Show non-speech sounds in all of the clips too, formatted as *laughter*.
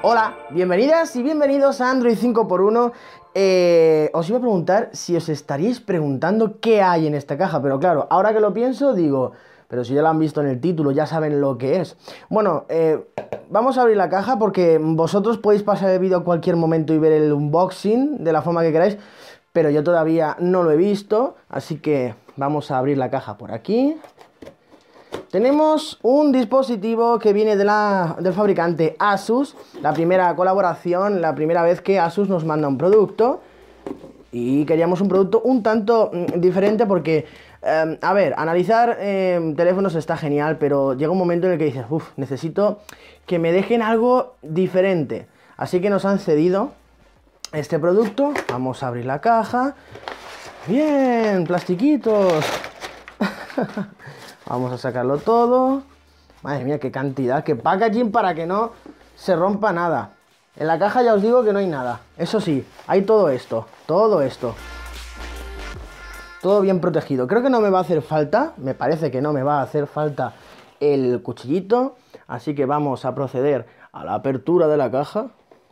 Hola, bienvenidas y bienvenidos a Android 5x1. Eh, os iba a preguntar si os estaríais preguntando qué hay en esta caja, pero claro, ahora que lo pienso digo, pero si ya lo han visto en el título, ya saben lo que es. Bueno, eh, vamos a abrir la caja porque vosotros podéis pasar el vídeo a cualquier momento y ver el unboxing de la forma que queráis, pero yo todavía no lo he visto, así que vamos a abrir la caja por aquí. Tenemos un dispositivo que viene de la, del fabricante Asus, la primera colaboración, la primera vez que Asus nos manda un producto. Y queríamos un producto un tanto mm, diferente porque, em, a ver, analizar em, teléfonos está genial, pero llega un momento en el que dices, uff, necesito que me dejen algo diferente. Así que nos han cedido este producto. Vamos a abrir la caja. Bien, plastiquitos. *laughs* Vamos a sacarlo todo. Madre mía, qué cantidad, qué packaging para que no se rompa nada. En la caja ya os digo que no hay nada. Eso sí, hay todo esto, todo esto. Todo bien protegido. Creo que no me va a hacer falta, me parece que no me va a hacer falta el cuchillito. Así que vamos a proceder a la apertura de la caja.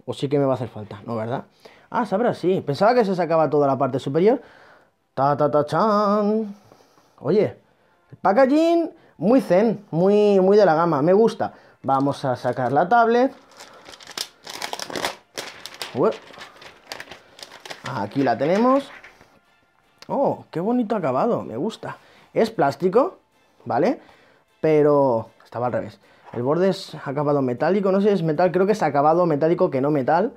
O sí que me va a hacer falta, ¿no, verdad? Ah, sabrá, sí. Pensaba que se sacaba toda la parte superior. Ta, ta, ta, chan. Oye, Packaging muy zen, muy, muy de la gama, me gusta. Vamos a sacar la tablet. Aquí la tenemos. Oh, qué bonito acabado, me gusta. Es plástico, ¿vale? Pero estaba al revés. El borde es acabado metálico, no sé si es metal, creo que es acabado metálico que no metal.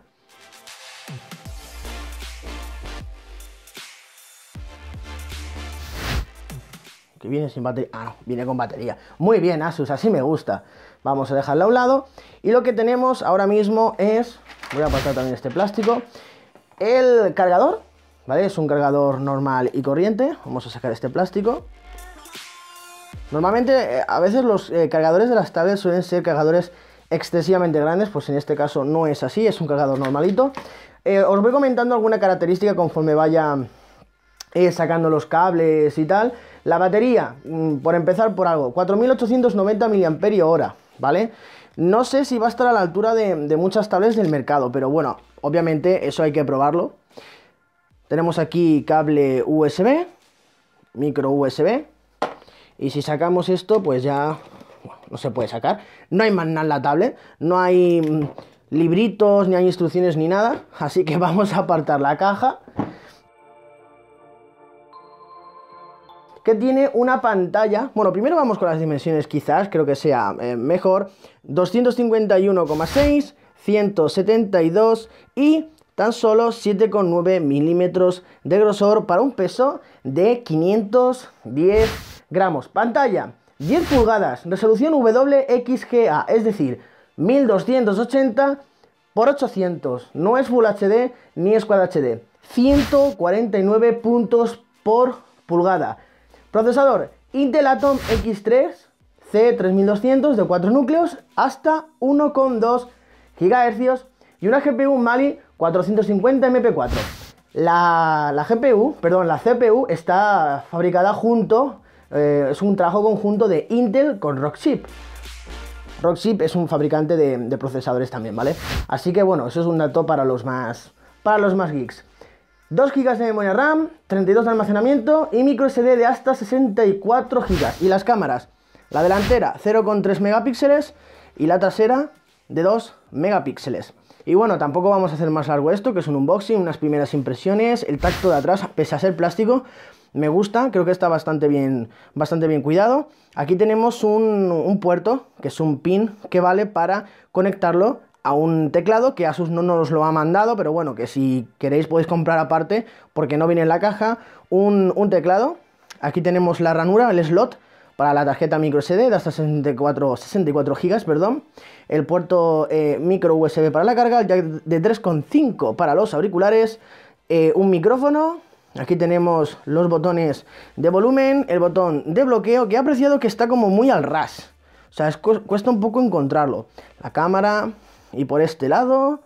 que viene sin batería. Ah, no, viene con batería. Muy bien, Asus, así me gusta. Vamos a dejarla a un lado. Y lo que tenemos ahora mismo es, voy a pasar también este plástico, el cargador, ¿vale? Es un cargador normal y corriente. Vamos a sacar este plástico. Normalmente, eh, a veces los eh, cargadores de las tablets suelen ser cargadores excesivamente grandes, pues en este caso no es así, es un cargador normalito. Eh, os voy comentando alguna característica conforme vaya eh, sacando los cables y tal. La batería, mm, por empezar por algo, 4890 mAh, ¿vale? No sé si va a estar a la altura de, muchas tablets del mercado, pero bueno, obviamente eso hay que probarlo. Tenemos aquí cable USB, micro USB, y si sacamos esto, pues ya no se puede sacar. No hay más nada en la tablet, no hay mm, libritos, ni hay instrucciones, ni nada. *laughs* Así que vamos a apartar la caja que tiene una pantalla, bueno, primero vamos con las dimensiones quizás, creo que sea eh, mejor, 251,6, 172 y tan solo 7,9 milímetros de grosor para un peso de 510 gramos. Pantalla 10 pulgadas, resolución WXGA, es decir, 1280 por 800, no es Full HD ni es Quad HD, 149 puntos por pulgada. Procesador Intel Atom X3 C3200 de 4 núcleos hasta 1,2 GHz y una GPU Mali 450 MP4. La, GPU, perdón, la CPU está fabricada junto, eh, es un trabajo conjunto de Intel con Rockchip. Rockchip es un fabricante de, de procesadores también, ¿vale? Así que bueno, eso es un dato para los más, para los más geeks. 2 GB de memoria RAM, 32 de almacenamiento y micro SD de hasta 64 GB. Y las cámaras, la delantera 0,3 megapíxeles y la trasera de 2 megapíxeles. Y bueno, tampoco vamos a hacer más largo esto, que es un unboxing, unas primeras impresiones, el tacto de atrás, pese a ser plástico, me gusta, creo que está bastante bien, bastante bien cuidado. Aquí tenemos un, un puerto, que es un pin, que vale para conectarlo a un teclado que Asus no nos lo ha mandado, pero bueno, que si queréis podéis comprar aparte porque no viene en la caja, un, teclado. Aquí tenemos la ranura, el slot para la tarjeta micro SD de hasta 64, 64 GB, perdón. El puerto eh, micro USB para la carga, el jack de 3.5 para los auriculares, eh, un micrófono. Aquí tenemos los botones de volumen, el botón de bloqueo, que he apreciado que está como muy al ras. O sea, cuesta un poco encontrarlo. La cámara, y por este lado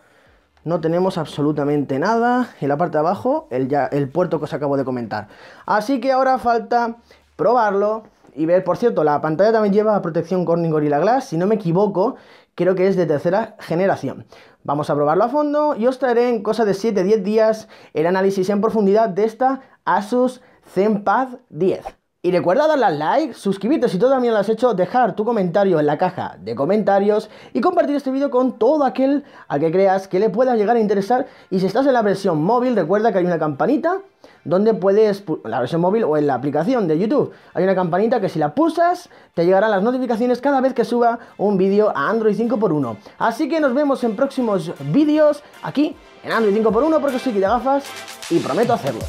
no tenemos absolutamente nada. En la parte de abajo, el, ya, el puerto que os acabo de comentar. Así que ahora falta probarlo y ver. Por cierto, la pantalla también lleva protección Corning Gorilla Glass, si no me equivoco, creo que es de tercera generación. Vamos a probarlo a fondo y os traeré en cosa de 7-10 días el análisis en profundidad de esta Asus ZenPad 10. Y recuerda darle al like, suscribirte si todavía no lo has hecho, dejar tu comentario en la caja de comentarios y compartir este vídeo con todo aquel al que creas que le pueda llegar a interesar. Y si estás en la versión móvil, recuerda que hay una campanita donde puedes, la versión móvil o en la aplicación de YouTube, hay una campanita que si la pulsas te llegarán las notificaciones cada vez que suba un vídeo a Android 5x1. Así que nos vemos en próximos vídeos aquí en Android 5x1 porque soy de gafas y prometo hacerlo.